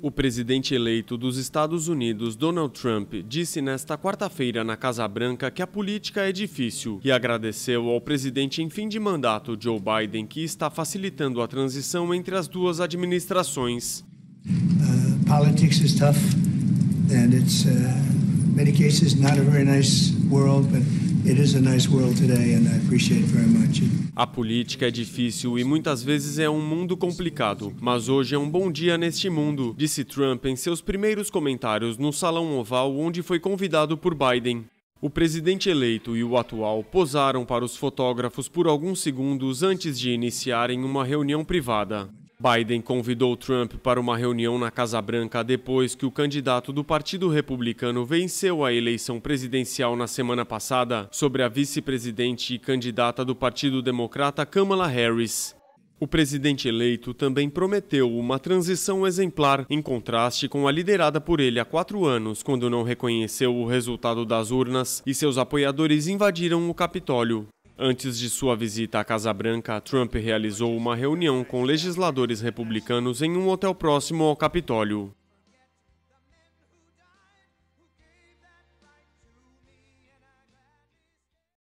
O presidente eleito dos Estados Unidos, Donald Trump, disse nesta quarta-feira na Casa Branca que a política é difícil e agradeceu ao presidente em fim de mandato, Joe Biden, que está facilitando a transição entre as duas administrações. Uh, politics is tough and it's uh, many cases not a very nice world, but... A política é difícil e muitas vezes é um mundo complicado, mas hoje é um bom dia neste mundo, disse Trump em seus primeiros comentários no Salão Oval, onde foi convidado por Biden. O presidente eleito e o atual posaram para os fotógrafos por alguns segundos antes de iniciarem uma reunião privada. Biden convidou Trump para uma reunião na Casa Branca depois que o candidato do Partido Republicano venceu a eleição presidencial na semana passada sobre a vice-presidente e candidata do Partido Democrata Kamala Harris. O presidente eleito também prometeu uma transição exemplar, em contraste com a liderada por ele há quatro anos, quando não reconheceu o resultado das urnas e seus apoiadores invadiram o Capitólio. Antes de sua visita à Casa Branca, Trump realizou uma reunião com legisladores republicanos em um hotel próximo ao Capitólio.